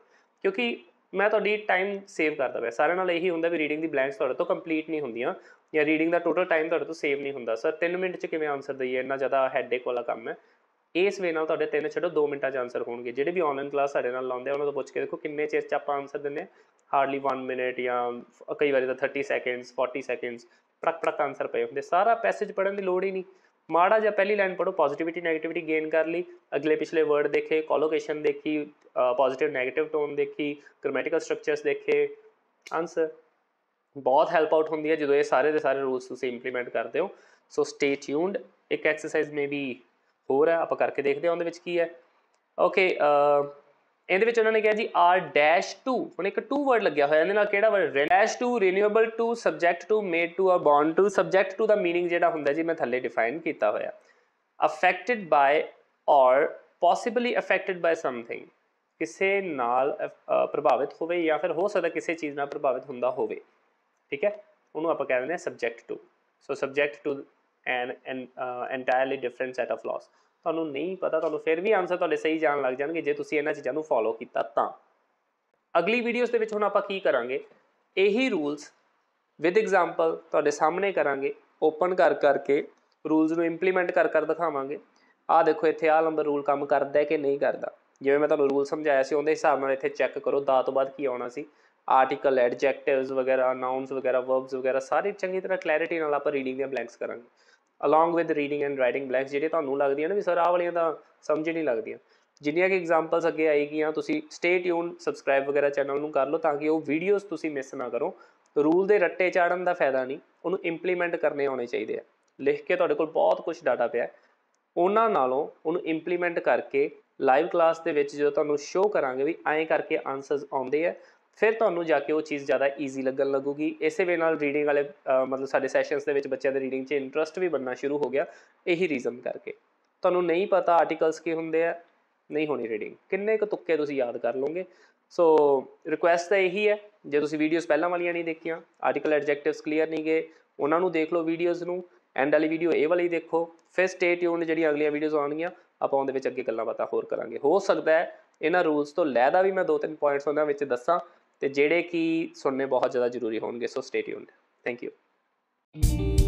ਕਿਉਂਕਿ ਮੈਂ ਤੁਹਾਡੀ ਟਾਈਮ ਸੇਵ ਕਰਦਾ ਪਿਆ ਸਾਰਿਆਂ ਨਾਲ ਇਹੀ ਹੁੰਦਾ ਵੀ ਰੀਡਿੰਗ ਦੀ ਬਲੈਂਕਸ ਤੁਹਾਡੇ ਤੋਂ ਕੰਪਲੀਟ ਨਹੀਂ ਹੁੰਦੀਆਂ ਜਾਂ ਰੀਡਿੰਗ ਦਾ ਟੋਟਲ ਟਾਈਮ ਤੁਹਾਡੇ ਤੋਂ ਸੇਵ ਨਹੀਂ ਹੁੰਦਾ ਸਰ 3 ਮਿੰਟ 'ਚ ਕਿਵੇਂ ਆਨਸਰ ਦਈਏ ਇੰਨਾ ਜ਼ਿਆਦਾ ਹੈਡੇਕ ਵਾਲਾ ਕੰਮ ਹੈ ਇਸ ਵੇ ਨਾਲ ਤੁਹਾਡੇ ਤਿੰਨ ਛੱਡੋ 2 ਮਿੰਟਾਂ 'ਚ ਆਨਸਰ ਹੋਣਗੇ ਜਿਹੜੇ ਵੀ ਆਨਲਾਈਨ ਕਲਾਸ ਸਾਡੇ ਨਾਲ ਲਾਉਂਦੇ ਆ ਉਹਨਾਂ ਤੋਂ ਪੁੱਛ ਕੇ ਦੇਖੋ ਕਿੰਨੇ ਚਿਰ 'ਚ ਆਪਾਂ ਆਨਸਰ ਦਿੰਨੇ ਹਾਰਡਲੀ 1 ਮਿੰਟ ਜਾਂ ਕਈ ਵਾਰੀ ਤਾਂ 30 ਸੈਕਿੰਡਸ 40 ਸੈਕਿੰਡਸ ਪ੍ਰਕ ਪ੍ਰਕ ਆਨਸਰ ਪਏ ਹੁੰਦੇ ਸਾਰਾ ਪੈਸੇਜ ਪੜਨ ਦੀ ਲੋੜ ਹੀ ਨਹੀਂ ਮਾੜਾ ਜਿਹਾ ਪਹਿਲੀ ਲਾਈਨ ਪੜੋ ਪੋਜ਼ਿਟਿਵਿਟੀ 네ਗੇਟਿਵਿਟੀ ਗੇਨ ਕਰ ਲਈ ਅਗਲੇ ਪਿਛਲੇ ਵਰਡ ਦੇਖੇ ਕੋਲੋਕੇਸ਼ਨ ਦੇਖੀ ਪੋਜ਼ਿਟਿਵ 네ਗੇਟਿਵ ਟੋਨ ਦੇਖੀ ਗ੍ਰਾਮੈਟੀਕਲ ਸਟਰਕਚਰਸ ਦੇਖੇ ਆਨਸਰ ਬਹੁਤ ਹੈਲਪ ਆਊਟ ਹੁੰਦੀ ਹੈ ਜਦੋਂ ਇਹ ਸਾਰੇ ਦੇ ਸਾਰੇ ਰੂਲਸ ਤੁਸੀਂ ਇੰਪਲੀਮੈਂਟ ਕਰਦੇ ਹੋ ਸੋ ਸਟੇ ਟਿਊਨਡ ਇੱਕ ਐਕਸਰਸਾਈਜ਼ ਮੇਬੀ ਹੋਰ ਹੈ ਆਪਾਂ ਕਰਕੇ ਦੇਖਦੇ ਹਾਂ ਉਹਦੇ ਵਿੱਚ ਕੀ ਹੈ ਓਕੇ ਇਹਦੇ ਵਿੱਚ ਉਹਨਾਂ ਨੇ ਕਿਹਾ ਜੀ ਆਰ ਡੈਸ਼ 2 ਹੁਣ ਇੱਕ 2 ਵਰਡ ਲੱਗਿਆ ਹੋਇਆ ਇਹਦੇ ਨਾਲ ਕਿਹੜਾ word dash 2 renewable 2 subject 2 made 2 or bound 2 subject 2 ਦਾ ਮੀਨਿੰਗ ਜਿਹੜਾ ਹੁੰਦਾ ਜੀ ਮੈਂ ਥੱਲੇ ਡਿਫਾਈਨ ਕੀਤਾ ਹੋਇਆ affected by or possibly affected by something ਕਿਸੇ ਨਾਲ ਪ੍ਰਭਾਵਿਤ ਹੋਵੇ ਜਾਂ ਫਿਰ ਹੋ ਸਕਦਾ ਕਿਸੇ ਚੀਜ਼ ਨਾਲ ਪ੍ਰਭਾਵਿਤ ਹੁੰਦਾ ਹੋਵੇ ਠੀਕ ਹੈ ਉਹਨੂੰ ਆਪਾਂ ਕਹਿੰਦੇ ਨੇ subject 2 so subject to and entirely different set of laws ਤੁਹਾਨੂੰ ਨਹੀਂ ਪਤਾ ਤੁਹਾਨੂੰ ਫਿਰ ਵੀ ਆਨਸਰ ਤੁਹਾਡੇ ਸਹੀ ਜਾਣ ਲੱਗ ਜਾਣਗੇ ਜੇ ਤੁਸੀਂ ਇਹਨਾਂ ਚੀਜ਼ਾਂ ਨੂੰ ਫੋਲੋ ਕੀਤਾ ਤਾਂ ਅਗਲੀ ਵੀਡੀਓਜ਼ ਦੇ ਵਿੱਚ ਹੁਣ ਆਪਾਂ ਕੀ ਕਰਾਂਗੇ ਇਹੀ ਰੂਲਸ ਵਿਦ ਐਗਜ਼ਾਮਪਲ ਤੁਹਾਡੇ ਸਾਹਮਣੇ ਕਰਾਂਗੇ ਓਪਨ ਕਰ ਕਰਕੇ ਰੂਲਸ ਨੂੰ ਇੰਪਲੀਮੈਂਟ ਕਰ ਕਰ ਦਿਖਾਵਾਂਗੇ ਆਹ ਦੇਖੋ ਇੱਥੇ ਆਹ ਨੰਬਰ ਰੂਲ ਕੰਮ ਕਰਦਾ ਹੈ ਕਿ ਨਹੀਂ ਕਰਦਾ ਜਿਵੇਂ ਮੈਂ ਤੁਹਾਨੂੰ ਰੂਲ ਸਮਝਾਇਆ ਸੀ ਉਹਦੇ ਹਿਸਾਬ ਨਾਲ ਇੱਥੇ ਚੈੱਕ ਕਰੋ ਦਾ ਤੋਂ ਬਾਅਦ ਕੀ ਆਉਣਾ ਸੀ ਆਰਟੀਕਲ ਐਡਜੈਕਟਿਵਸ ਵਗੈਰਾ ਨਾਉਨਸ ਵਗੈਰਾ ਵਰਬਸ ਵਗੈਰਾ ਸਾਰੇ ਚੰਗੀ ਤਰ੍ਹਾਂ ਕਲੈਰਿਟੀ ਨਾਲ ਆਪਾਂ ਰੀਡਿੰਗ ਦੇ ਬਲੈਂਕਸ ਕਰਾਂਗੇ along with reading and writing blanks ਜਿਹੜੇ ਤੁਹਾਨੂੰ ਲੱਗਦੀਆਂ ਨੇ ਵੀ ਸਰ ਆਹ ਵਾਲੀਆਂ ਤਾਂ ਸਮਝ ਨਹੀਂ ਲੱਗਦੀਆਂ ਜਿੰਨੀਆਂ ਕਿ ਐਗਜ਼ਾਮਪਲਸ ਅੱਗੇ ਆਏਗੀਆਂ ਤੁਸੀਂ ਸਟੇ ਟਿਊਨ ਸਬਸਕ੍ਰਾਈਬ ਵਗੈਰਾ ਚੈਨਲ ਨੂੰ ਕਰ ਲਓ ਤਾਂ ਕਿ ਉਹ ਵੀਡੀਓਜ਼ ਤੁਸੀਂ ਮਿਸ ਨਾ ਕਰੋ ਰੂਲ ਦੇ ਰੱਟੇ ਚਾੜਨ ਦਾ ਫਾਇਦਾ ਨਹੀਂ ਉਹਨੂੰ ਇੰਪਲੀਮੈਂਟ ਕਰਨੇ ਆਉਣੇ ਚਾਹੀਦੇ ਆ ਲਿਖ ਕੇ ਤੁਹਾਡੇ ਕੋਲ ਬਹੁਤ ਕੁਝ ਡਾਟਾ ਪਿਆ ਉਹਨਾਂ ਨਾਲੋਂ ਉਹਨੂੰ ਇੰਪਲੀਮੈਂਟ ਕਰਕੇ ਲਾਈਵ ਕਲਾਸ ਦੇ ਵਿੱਚ ਜਦੋਂ ਤੁਹਾਨੂੰ ਸ਼ੋਅ ਕਰਾਂਗੇ ਵੀ ਐਂ ਕਰਕੇ ਆਨਸਰਸ ਆਉਂਦੇ ਆ ਫਿਰ ਤੁਹਾਨੂੰ ਜਾ ਕੇ ਉਹ ਚੀਜ਼ ਜ਼ਿਆਦਾ ਈਜ਼ੀ ਲੱਗਣ ਲੱਗੂਗੀ ਇਸੇ ਵੇ ਨਾਲ ਰੀਡਿੰਗ ਵਾਲੇ ਮਤਲਬ ਸਾਡੇ ਸੈਸ਼ਨਸ ਦੇ ਵਿੱਚ ਬੱਚਿਆਂ ਦੇ ਰੀਡਿੰਗ 'ਚ ਇੰਟਰਸਟ ਵੀ ਬਣਨਾ ਸ਼ੁਰੂ ਹੋ ਗਿਆ ਇਹੀ ਰੀਜ਼ਨ ਕਰਕੇ ਤੁਹਾਨੂੰ ਨਹੀਂ ਪਤਾ ਆਰਟੀਕਲਸ ਕੀ ਹੁੰਦੇ ਆ ਨਹੀਂ ਹੋਣੀ ਰੀਡਿੰਗ ਕਿੰਨੇ ਕੁ ਤੁੱਕੇ ਤੁਸੀਂ ਯਾਦ ਕਰ ਲਓਗੇ ਸੋ ਰਿਕੁਐਸਟ ਤਾਂ ਇਹੀ ਹੈ ਜੇ ਤੁਸੀਂ ਵੀਡੀਓਜ਼ ਪਹਿਲਾਂ ਵਾਲੀਆਂ ਨਹੀਂ ਦੇਖੀਆਂ ਆਰਟੀਕਲ ਐਡਜੈਕਟਿਵਸ ਕਲੀਅਰ ਨਹੀਂ ਗਏ ਉਹਨਾਂ ਨੂੰ ਦੇਖ ਲਓ ਵੀਡੀਓਜ਼ ਨੂੰ ਐਂਡ ਵਾਲੀ ਵੀਡੀਓ ਇਹ ਵਾਲੀ ਦੇਖੋ ਫਿਰ ਸਟੇ ਟਿਊਨ ਜਿਹੜੀਆਂ ਅਗਲੀਆਂ ਵੀਡੀਓਜ਼ ਆਉਣਗੀਆਂ ਆਪਾਂ ਉਹਦੇ ਵਿੱਚ ਅੱਗੇ ਗੱਲਾਂ ਬਾਤਾਂ ਹੋਰ ਕਰਾਂਗੇ ਹੋ ਸਕਦਾ ਹੈ ਇਹਨਾਂ ਰੂਲਸ ਤੋਂ ਲੈਦਾ ਵੀ ਮੈਂ ਦੋ ਤਿੰਨ ਪੁਆਇੰਟਸ ਉਹਨਾਂ ਵਿੱਚ ਦੱਸਾਂ ਤੇ ਜਿਹੜੇ ਕੀ ਸੁਣਨੇ ਬਹੁਤ ਜ਼ਿਆਦਾ ਜ਼ਰੂਰੀ ਹੋਣਗੇ so stay tuned thank you